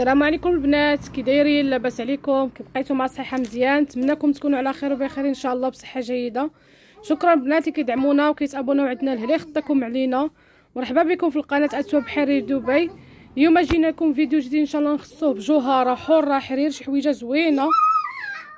السلام عليكم البنات كي دايرين لاباس عليكم كي بقيتو مع صحه مزيان نتمنىكم تكونوا على خير وبخير ان شاء الله بصحه جيده شكرا البنات اللي كيدعمونا وكيتابوناو عندنا الهلي خطاكم علينا مرحبا بكم في القناه اتوا حرير دبي اليوم جينا لكم فيديو جديد ان شاء الله نخصوه بجوهره حره حرير شي حويجه زوينه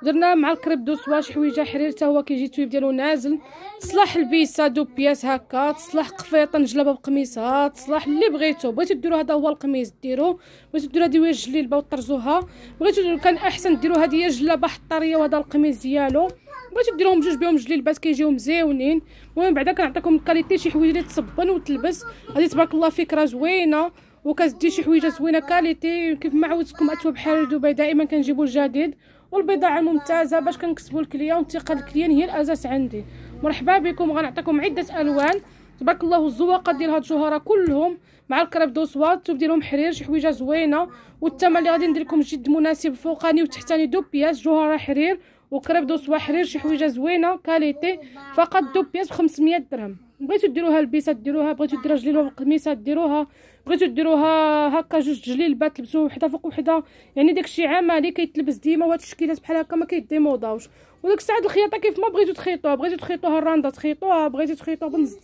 درنا مع الكريب دو سوا شي حويجه حرير حتى هو كيجي التويب ديالو نازل تصلح البيسا دو بياس هكا تصلح قفيطه جلابه بقميصها تصلح اللي بغيتو بغيتو ديرو هذا هو القميص ديرو بغيتو ديرو هذه وجه الجليبه وطرزوها بغيتو كان احسن ديرو هذه هي جلابه حطاريه وهذا القميص ديالو بغيتو ديروهم جوج بهم جليبات كيجيو مزيونين المهم بعدا كنعطيكم الكاليتي شي حويجه اللي تصبن وتلبس هذه تبارك الله فكره زوينه وكتدي شي حويجه زوينه كاليتي كيف ما عودتكم اتوب بحال دبي دائما كنجيبوا الجديد والبضاعه الممتازه باش كنكسبوا الكليان والثقه الكليان هي الاساس عندي مرحبا بكم غنعطيكم عده الوان تبارك الله الزواقه ديال هاد الجوهره كلهم مع الكراب دوسوا الثوب حرير شي حويجه زوينه والثمن اللي غادي ندير لكم جد مناسب فوقاني وتحتاني دو بياس جوهره حرير وكراب دوسوا حرير شي حويجه زوينه كاليتي فقط دو بياس ب 500 درهم بغيتو ديروها لبيسه ديروها بغيتو ديروها جليل وقميصه ديروها بغيتو ديروها هكا جوج جليلبات تلبسو وحده فوق وحده يعني داكشي عملي كيتلبس ديما وهاد الشكيلات بحال هكا ما كيديموضاوش وديك الساعه الخياطه كيف ما بغيتو تخيطوها بغيتو تخيطوها الرانده تخيطوها بغيتو تخيطوها بنز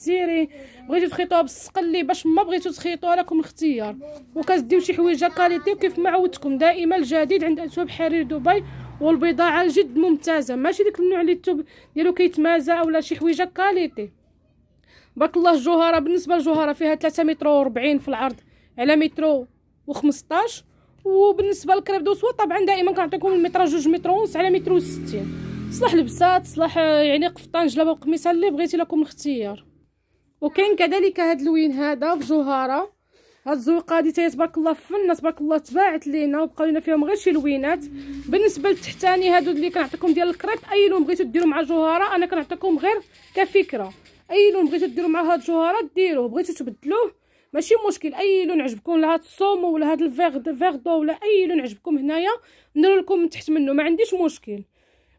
بغيتو تخيطوها بالسقلي باش ما بغيتو تخيطوها لكم الاختيار وكتديو شي حويجه كاليتي وكيف ما عودتكم دائما الجديد عند اسواب حرير دبي والبضاعه جد ممتازه ماشي داك النوع اللي التوب ديالو كيتمازى اولا شي حويجه كاليتي بارك الله الجوهره بالنسبه للجوهره فيها 3 متر و40 في العرض على متر و15 وبالنسبه لكريب دو سوا طبعا دائما كنعطيكم المتر 2 متر ونص على متر و60 صلاح لبسات صلاح يعني قفطان جلابه وقميصه اللي بغيتي لكم الاختيار وكاين كذلك هذا اللوين هذا في جوهره هاد الزويقه هادي تاهي تبارك الله الناس تبارك الله تباعت لينا وبقاو لينا فيهم غير شي لوينات بالنسبه للتحتاني هادو اللي كنعطيكم ديال الكريب اي لون بغيتو ديرو مع جوهره انا كنعطيكم غير كفكره اي لون بغيتو ديروا مع هاد الجوهره ديروه بغيتو تبدلوه ماشي مشكل اي لون عجبكم لهاد هاد الصومو ولا هاد الفيغ فيغدو ولا اي لون عجبكم هنايا ندير لكم من تحت منه ما عنديش مشكل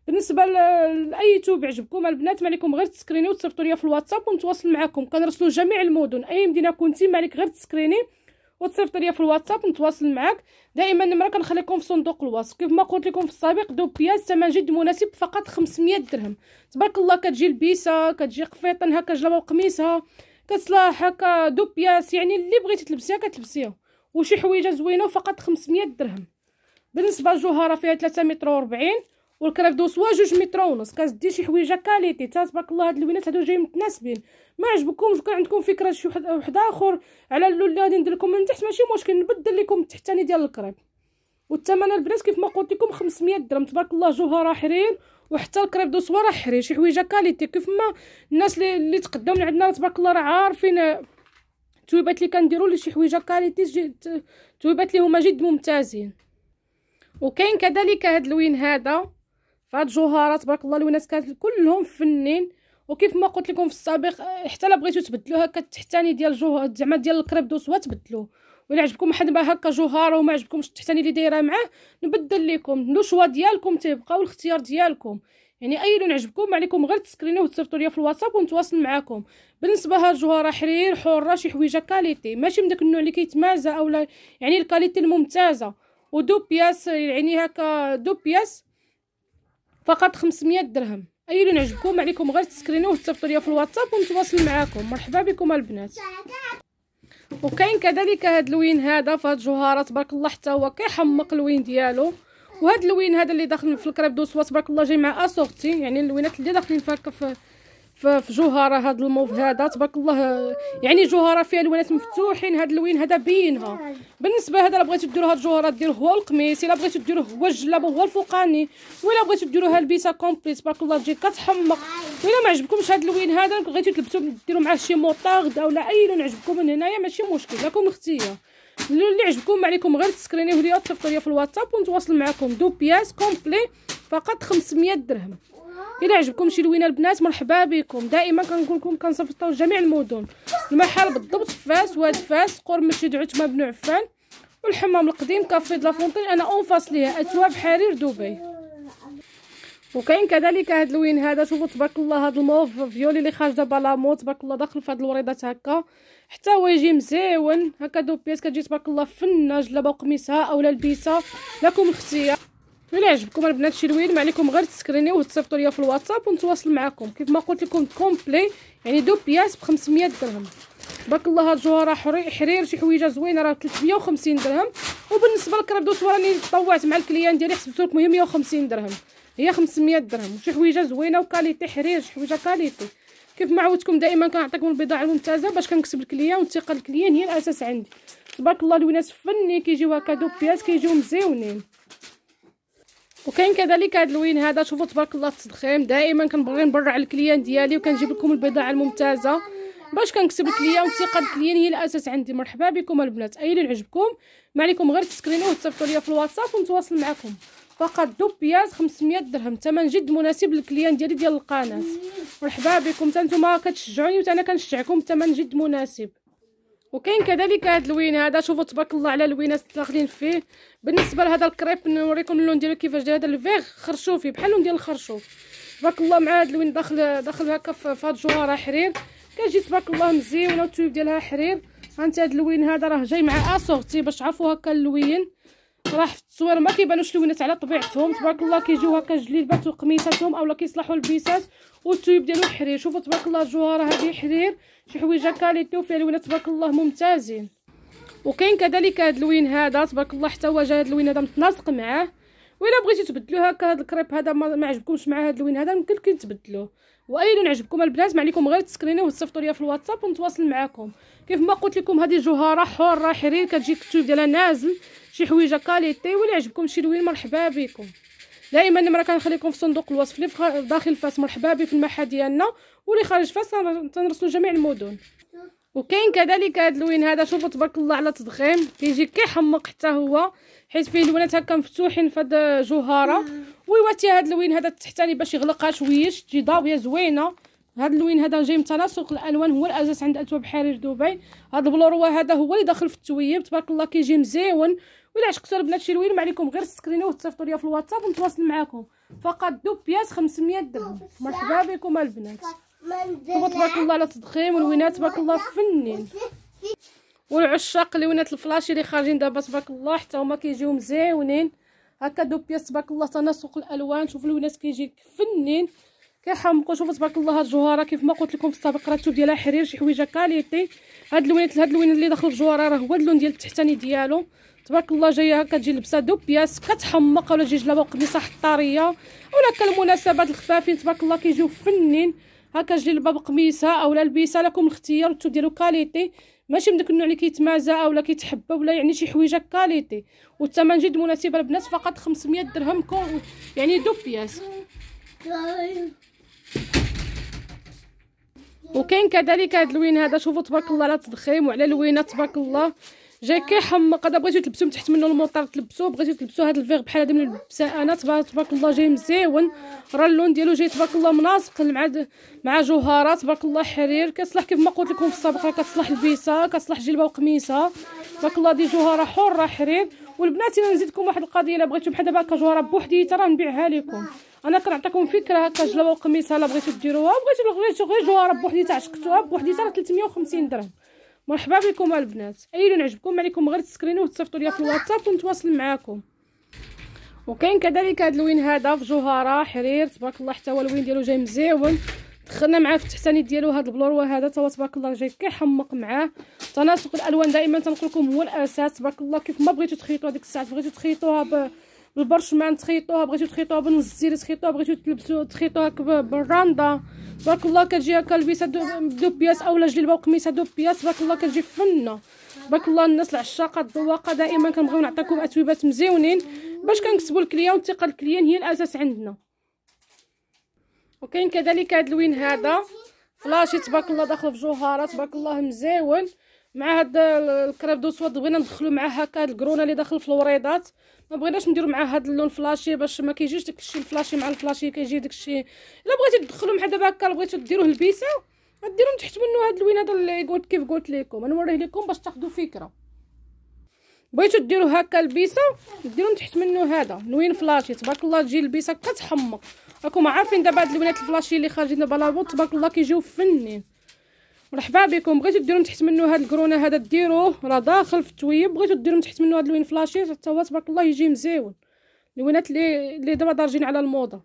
بالنسبه لاي توب عجبكم البنات عليكم غير تسكريني وتصيفطوا ليا في الواتساب ونتواصل معكم كنرسلوا جميع المدن اي مدينه كنتي عليك غير تسكريني وتصيفط ليا في الواتساب نتواصل معاك دائما النمره كنخليكم في صندوق الوصف كيف ما قلت لكم في السابق دو بياس ثمن جد مناسب فقط 500 درهم تبارك الله كتجي لبيسه كتجي قفيطن هكا جلابه وقميصها كتصلاح هكا بياس يعني اللي بغيتي تلبسيها كتلبسيها وشي حويجه زوينه فقط 500 درهم بالنسبه لجوهره فيها 3 متر و 40 دو سوا جوج متر ونص كتدي شي حويجه كاليتي تا تبارك الله هاد الوينات هادو جايين متناسبين ما عجبكمش كان عندكم فكره شي واحد اخر على اللون اللي غادي ندير لكم من تحت ماشي مشكل نبدل لكم التحتاني ديال الكريب والثمن البنات كيف ما قلت لكم 500 درهم تبارك الله جوهره حرير وحتى الكريب دو سوا راه حرير شي حويجه كاليتي كيف ما الناس اللي, اللي تقداو من عندنا تبارك الله راه عارفين التويبات اللي كنديروا لشي حويجه كاليتي التويبات اللي هما جد ممتازين وكاين كذلك هاد اللوين هذا فهاد الجوهرة تبارك الله الوناس كانت كلهم فنين وكيف ما قلت لكم في السابق حتى الا بغيتو تبدلوها التحتاني ديال الجوهر زعما ديال الكريبدوس هو تبدلو ولا عجبكم حد بها هكا جوهره وما عجبكمش التحتاني اللي دايره معاه نبدل لكم لو شوا ديالكم تيبقى والاختيار ديالكم يعني اي لون عجبكم عليكم غير تسكرينوه وتصيفطوا ليا في الواتساب ونتواصل معاكم بالنسبه لهاد الجوهره حرير حره شي حويجه كاليتي ماشي من داك النوع اللي كيتمازى اولا يعني الكاليتي الممتازه ودو بياس يعني هكا دو بياس فقط 500 درهم اي لون عجبكم عليكم غير تسكرينوه وتصيفطوا ليا في الواتساب ونتواصل معاكم مرحبا بكم البنات وكاين كذلك هذا اللوين هذا فهاد الجوهره تبارك الله حتى هو كيحمق اللوين ديالو وهذا اللوين هذا اللي داخل في الكريب سوا تبارك الله جاي مع اسورتي يعني اللوينات اللي داخلين فهكا في في جوهره هذا الموف هذا تبارك الله يعني جوهره فيها الوانات مفتوحين هذا اللون هذا بينها بالنسبه هذا الا بغيتو ديروا هاد الجوهره دير هو القميص الا بغيتو ديروا هو الجلاب هو الفوقاني ولا بغيتو ديروها لبيسه كومبلي تبارك الله تجي كتحمق ولا ما عجبكمش هاد اللون هذا بغيتو تلبسوا ديروا معاه شي موطاغد ولا اي لون عجبكم من هنايا ماشي مشكل لكم اختيار اللون اللي عجبكم عليكم غير تسكرينيه ليا وتصيفطوا ليا في الواتساب ونتواصل معكم دو بياس كومبلي فقط 500 درهم الا عجبكم شي لوينه البنات مرحبا بكم دائما كنقول لكم كنصيفطوا جميع المدن المحل بالضبط فاس واد فاس قرب مسجد عثمان بن عفان والحمام القديم كافي دلافونتين انا اونفاس ليها اتوا حرير دبي وكاين كذلك هذا اللوين هذا شوفوا تبارك الله هذا الموف فيولي اللي دابا لامو تبارك الله داخل في هاد الوريضات هكا حتى هو يجي مزيون هكا دوبيس كتجي تبارك الله فنه جلابه وقميصها اولا لبيسه لكم اختيار الا عجبكم البنات شي لوين ما عليكم غير تسكرينيو وتصيفطوا ليا في الواتساب ونتواصل معكم كيف ما قلت لكم كومبلي يعني دو بياس ب 500 درهم بارك الله هاد الجوهره حرير شي حويجه زوينه راه 350 درهم وبالنسبه للكراب دوسو راني تطوعت مع الكليان ديالي حسبت لكم هي 150 درهم هي 500 درهم شي حويجه زوينه وكاليتي حرير شي حويجه كاليتي كيف ما عودتكم دائما كنعطيكم البضاعه الممتازه باش كنكسب الكليان والثقه الكليان هي الاساس عندي تبارك الله الوينات فني كيجيو هكا دو بياس كيجيو مزيونين وكاين كذلك هذا اللوين هذا شوفوا تبارك الله التضخيم دائما كنبغي نبرع الكليان ديالي وكنجيب لكم البضاعه الممتازه باش كنكسب الكليان والثقه الكليان هي الاساس عندي مرحبا بكم البنات اي اللي عجبكم ما عليكم غير تسكرينوه وتصيفطوا ليا في الواتساب ونتواصل معكم فقط دو بياز 500 درهم ثمن جد مناسب للكليان ديالي ديال القناه مرحبا بكم حتى نتوما كتشجعوني وانا كنشجعكم ثمن جد مناسب وكاين كذلك هاد الوين هذا شوفوا تبارك الله على اللوينات داخلين فيه بالنسبه لهذا الكريب نوريكم اللون ديالو كيفاش داير هذا الفيغ خرشوفي بحال اللون ديال الخرشوف تبارك الله مع هاد الوين داخل داخل هكا في هاد الجوهره حرير كتجي تبارك الله مزيونه والتويب ديالها حرير هانت هاد الوين هذا راه جاي مع اسورتي باش تعرفوا هكا اللوين راه في التصوير ما كيبانوش اللونات على طبيعتهم تبارك الله كيجيو هكا جليبات وقميصاتهم اولا كيصلحوا البيسات والتويب ديالو حرير شوفوا تبارك الله الجوهره هذه حرير شي حويجه كاليتي وفيها لونات تبارك الله ممتازين وكاين كذلك هذا اللون هذا تبارك الله حتى هو جا هذا اللون هذا متناسق معاه وإلا بغيتي تبدلو هكا هاد الكريب هذا ما عجبكمش مع هاد اللون هذا ممكن لكم تبدلوه واي لون عجبكم البنات ما عليكم غير تسكرينوه وتصيفطوا ليا في الواتساب ونتواصل معاكم كيف ما قلت لكم هذه جوهره حره حرير كتجي الكتوب ديالها نازل شي حويجه كاليتي واللي عجبكم شي لون مرحبا بكم دائما المرا كنخليكم في صندوق الوصف اللي داخل فاس مرحبا بكم في المحل ديالنا واللي خارج فاس تنرسلوا جميع المدن وكاين كذلك هاد اللون هذا شوفوا تبارك الله على تضخيم كيجي كيحمق حتى هو حيت فيه لونات هكا مفتوحين فهاد جوهره ويواتي هاد اللون هذا التحتاني باش يغلقها شويش تجي ضاويه زوينه هاد اللون هذا جاي من تناسق الالوان هو الاساس عند اثواب حرير دبي هاد البلوروا هذا هو اللي داخل في التويب تبارك الله كيجي مزيون ولا عشقتو البنات شي لوين ما عليكم غير تسكرينوه وتصيفطوا ليا في الواتساب ونتواصل معاكم فقط دو بياس 500 درهم مرحبا بكم البنات تبارك الله على التضخيم والوينات تبارك الله فنين والعشاق اللي وينات الفلاشي اللي خارجين دابا تبارك الله حتى هما كيجيو مزيونين هكا دو بياس تبارك الله تناسق الالوان شوف الوينات كيجي فنين كيحمقوا شوفوا تبارك الله هاد الجوهره كيف ما قلت لكم في السابق راه ديالها حرير شي حويجه كاليتي هاد الوينات هاد الوين اللي داخل الجوهره راه هو اللون ديال التحتاني ديالو تبارك الله جايه هكا تجي لبسه دو بياس كتحمق ولا تجي جلابه وقميصه حطاريه ولا كالمناسبات الخفافين تبارك الله كيجيو فنين هكا جلبه قميصه اولا لبيسه لكم الاختيار نتو ديرو كاليتي ماشي من داك النوع اللي كيتمازى اولا كيتحبى ولا يعني شي حويجه كاليتي والثمن جد مناسب البنات فقط 500 درهم كون يعني دو بياس وكاين كذلك هذا اللوين هذا شوفوا تبارك الله على التضخيم وعلى اللوينه تبارك الله جاي كيحمق هذا بغيتو تلبسو من تحت منو الموطار تلبسو بغيتو تلبسو هاد الفيغ بحال هادا من لبسه انا تبارك الله جاي مزيون راه اللون ديالو جاي تبارك الله مناسق مع مع جوهره تبارك الله حرير كتصلح كيف ما قلت لكم في راه كتصلح لبيسه كتصلح جلبه وقميصه تبارك الله دي جوهره حره حرير والبنات انا نزيدكم واحد القضيه الا بغيتو بحال دابا هكا جوهره بوحديتها راه نبيعها لكم انا كنعطيكم فكره هكا جلبه وقميصه الا بغيتو ديروها بغيتو غير جوهره بوحديتها عشقتوها بوحديتها راه 350 درهم مرحبا بكم البنات لون عجبكم عليكم غير تسكرينو وتصيفطوا ليا في الواتساب ونتواصل معاكم وكاين كذلك هذا اللون هذا في جوهره حرير تبارك الله حتى هو اللون ديالو جاي مزيون دخلنا معاه في التحتاني ديالو هذا البلوروا وهذا تا تبارك الله جاي كيحمق معاه تناسق الالوان دائما تنقول لكم هو الاساس تبارك الله كيف ما بغيتو تخيطوا هذيك الساعه بغيتو تخيطوها البرشمان تخيطوها بغيتو تخيطوها بنص الزير تخيطوها بغيتو تلبسو تخيطوها بالراندا بارك الله كتجي هكا لبيسه دو بياس اولا جلبه وقميصه دو بياس بارك الله كتجي فنه بارك الله الناس العشاقه الذواقه دائما كنبغيو نعطيكم اتوبات مزيونين باش كنكسبوا الكليان والثقه الكليان هي الاساس عندنا وكاين كذلك هذا الوين هذا فلاشي تبارك الله داخل في جوهره تبارك الله مزيون مع هاد الكريب دو سواد بغينا ندخلو معاه هكا هاد الكرونه اللي داخل في الوريضات ما بغيناش نديرو مع هاد اللون فلاشي باش ما كيجيش داكشي الفلاشي مع الفلاشي كيجي داكشي الا بغيتي تدخلو مع دابا هكا بغيتو ديروه لبيسه غديرو تحت منو هاد هذا اللي قلت كيف قلت لكم نوريه لكم باش تاخدو فكره بغيتو ديرو هكا لبيسه ديرو تحت منو هذا لوين فلاشي تبارك الله تجي لبيسه كتحمق راكم عارفين دابا هاد اللوينات الفلاشي اللي خارجين دابا لابو تبارك الله كيجيو فنين مرحبا بكم بغيتو ديرو تحت منو هاد الكرونه هادا ديروه راه داخل في التويب بغيتو ديرو تحت منو هاد الوين فلاشي حتى هو تبارك الله يجي مزيون لوينات لي لي دابا دارجين على الموضه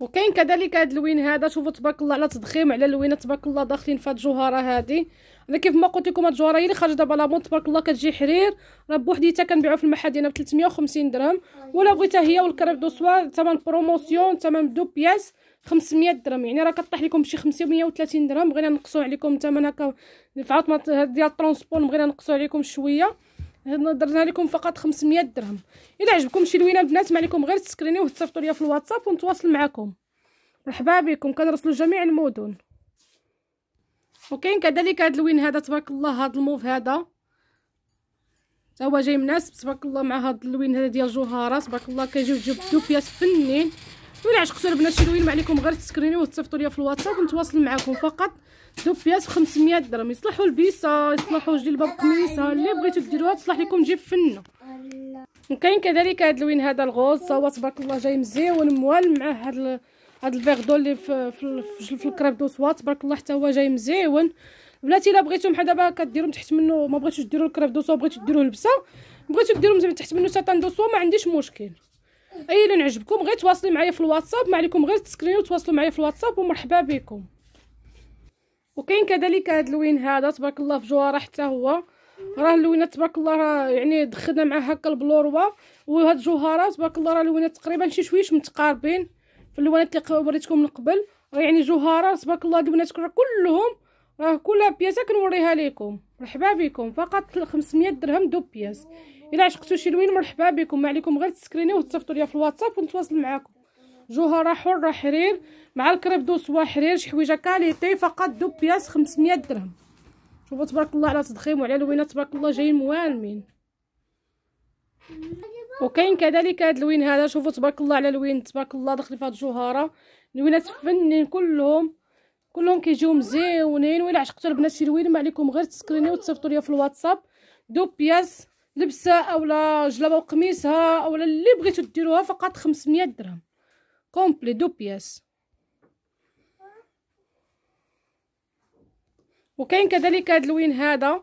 وكاين كذلك هاد اللوين هادا شوفو تبارك الله على تضخيم على اللوينات تبارك الله داخلين في هاد الجوهره هادي انا كيف ما قلت لكم هاد الجوهره هي لي خارجه دابا لابون تبارك الله كتجي حرير راه بوحديتها كنبيعو في المحل ديالنا ميه وخمسين درهم ولا بغيتها هي والكريب دو سوا تمن بروموسيون تمن دو بياس 500 درهم يعني راه كطيح لكم بشي 530 درهم بغينا نقصوا عليكم الثمن هكا في عطمه ديال الترونسبور بغينا نقصوا عليكم شويه درنا لكم فقط 500 درهم الا عجبكم شي لوينه البنات ما عليكم غير تسكرينيوه وتصيفطوا ليا في الواتساب ونتواصل معكم مرحبا بكم كنرسلوا جميع المدن وكاين كذلك هذا اللوين هذا تبارك الله هذا الموف هذا تا هو جاي مناسب تبارك الله مع هذا اللوين هذا ديال جوهره تبارك الله كيجيو تجيب دوبياس فنين ولا عشقتوا البنات شي لوين ما عليكم غير تسكريني وتصيفطوا لي في الواتساب ونتواصل معاكم فقط دوبيات فياس 500 درهم يصلحوا البيسه آه، يصلحوا جلبه قميصه آه، اللي بغيتو ديروها تصلح لكم جيب فنه وكاين كذلك هاد اللون هذا الغوز صوا آه، تبارك الله جاي مزيون موال مع هاد هذا هاد اللي في في, في, في الكريب دو سوا تبارك الله حتى هو جاي مزيون بلاتي الا بغيتو بحال دابا كديرهم تحت منه ما بغيتوش ديروا الكريب دو سوا بغيتو ديرو لبسه بغيتو ديرهم تحت منه ساتان دو سوا ما عنديش مشكل اي الا عجبكم غير تواصلي معايا في الواتساب ما عليكم غير تسكرينو وتواصلوا معايا في الواتساب ومرحبا بكم وكاين كذلك هذا اللوين هذا تبارك الله في جواره حتى هو راه اللوينات تبارك الله راه يعني دخلنا مع هكا البلوروا وهاد الجوهرات تبارك الله راه اللوينات تقريبا شي شويش متقاربين في اللوينات اللي وريتكم من قبل راه يعني جوهرات تبارك الله البنات كلهم راه كل بياسه كنوريها لكم مرحبا بكم فقط 500 درهم دو بياس الا عشقتو شي لوين مرحبا بكم ما عليكم غير تسكرينيو وتصيفطوا ليا في الواتساب ونتواصل معاكم جوهره حره حرير مع الكريب دو سوا حرير شي حويجه كاليتي فقط دو بياس 500 درهم شوفوا تبارك الله على تضخيم وعلى اللوينات تبارك الله جايين موالمين وكاين كذلك هذا اللوين هذا شوفوا تبارك الله على لوين تبارك الله دخلي في هاد الجوهره لوينات فنين كلهم كلهم كيجيو مزيونين ولا عشقتو البنات شي لوين ما عليكم غير تسكرينيو وتصيفطوا ليا في الواتساب دو بياس لبسه اولا جلابه وقميصها اولا اللي بغيتو ديروها فقط 500 درهم كومبلي دو بياس وكاين كذلك هذا اللوين هذا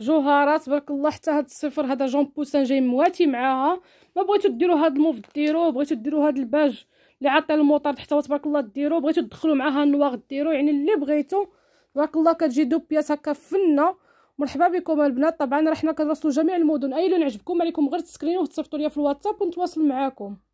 جوهرات تبارك الله حتى هذا الصفر هذا جون بوسان جاي مواتي معاها ما بغيتو ديروا هذا الموف ديروه بغيتو ديروا هذا الباج اللي عطى الموطر تحت تبارك الله ديروه بغيتو تدخلوا معاها النواغ ديروه يعني اللي بغيتو تبارك الله كتجي دو بياس هكا فنه مرحبا بكم البنات طبعا رحنا كنرسلوا جميع المدن اي لون عجبكم عليكم غير تسكرينوه وتصيفطوا ليا في الواتساب ونتواصل معاكم